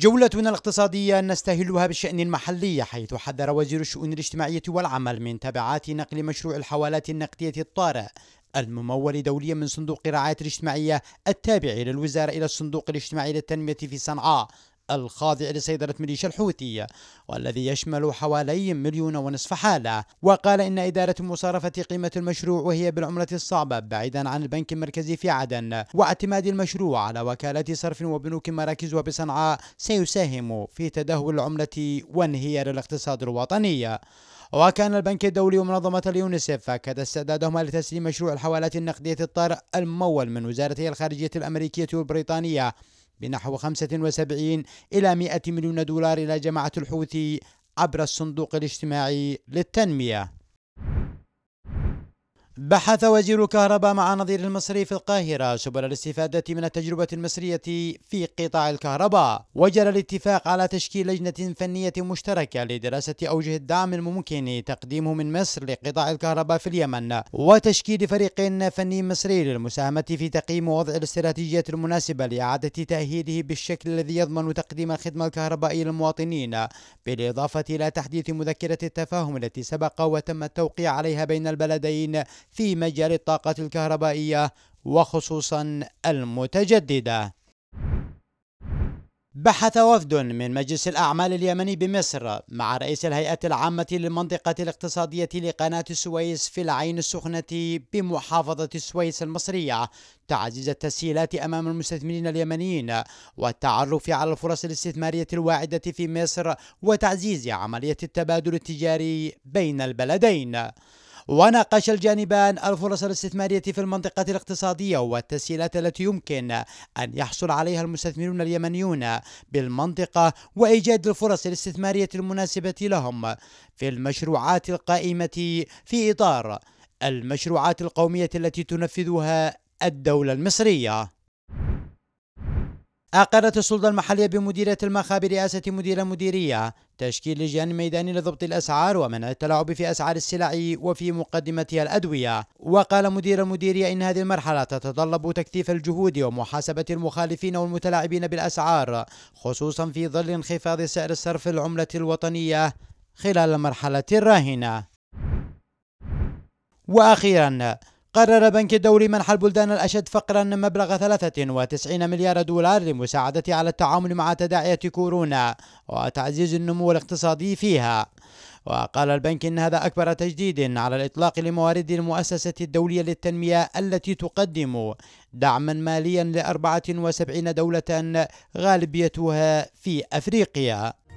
جولتنا الاقتصادية نستهلها بالشأن المحلي حيث حذر وزير الشؤون الاجتماعية والعمل من تبعات نقل مشروع الحوالات النقدية الطارئ الممول دوليا من صندوق الرعاية الاجتماعية التابع للوزارة إلى الصندوق الاجتماعي للتنمية في صنعاء الخاضع لسيطرة ميليشيا الحوثي والذي يشمل حوالي مليون ونصف حالة وقال إن إدارة مصارفة قيمة المشروع وهي بالعملة الصعبة بعيدا عن البنك المركزي في عدن واعتماد المشروع على وكالات صرف وبنوك مراكز وبصنعاء سيساهم في تدهور العملة وانهيار الاقتصاد الوطني وكان البنك الدولي ومنظمة اليونيسف أكد استعدادهما لتسليم مشروع الحوالات النقدية الطارئ الممول من وزارتي الخارجية الأمريكية والبريطانية بنحو 75 إلى 100 مليون دولار إلى جماعة الحوثي عبر الصندوق الاجتماعي للتنمية بحث وزير الكهرباء مع نظير المصري في القاهرة سبل الاستفادة من التجربة المصرية في قطاع الكهرباء وجرى الاتفاق على تشكيل لجنة فنية مشتركة لدراسة أوجه الدعم الممكن تقديمه من مصر لقطاع الكهرباء في اليمن وتشكيل فريق فني مصري للمساهمة في تقييم وضع الاستراتيجيات المناسبة لإعادة تأهيله بالشكل الذي يضمن تقديم الخدمة الكهربائية للمواطنين بالإضافة إلى تحديث مذكرة التفاهم التي سبق وتم التوقيع عليها بين البلدين في مجال الطاقة الكهربائية وخصوصا المتجددة بحث وفد من مجلس الأعمال اليمني بمصر مع رئيس الهيئة العامة للمنطقة الاقتصادية لقناة السويس في العين السخنة بمحافظة السويس المصرية تعزيز التسهيلات أمام المستثمرين اليمنيين والتعرف على الفرص الاستثمارية الواعدة في مصر وتعزيز عملية التبادل التجاري بين البلدين وناقش الجانبان الفرص الاستثمارية في المنطقة الاقتصادية والتسهيلات التي يمكن أن يحصل عليها المستثمرون اليمنيون بالمنطقة وإيجاد الفرص الاستثمارية المناسبة لهم في المشروعات القائمة في إطار المشروعات القومية التي تنفذها الدولة المصرية أقرت السلطة المحلية بمديرية المخا برئاسة مدير مديرية تشكيل لجان ميداني لضبط الأسعار ومنع التلاعب في أسعار السلع وفي مقدمتها الأدوية وقال مدير المديرية إن هذه المرحلة تتطلب تكثيف الجهود ومحاسبة المخالفين والمتلاعبين بالأسعار خصوصا في ظل انخفاض سعر صرف العملة الوطنية خلال المرحلة الراهنة وأخيرا قرر بنك الدولي منح البلدان الأشد فقرا مبلغ 93 مليار دولار لمساعدة على التعامل مع تداعيات كورونا وتعزيز النمو الاقتصادي فيها وقال البنك إن هذا أكبر تجديد على الإطلاق لموارد المؤسسة الدولية للتنمية التي تقدم دعما ماليا لأربعة وسبعين دولة غالبيتها في أفريقيا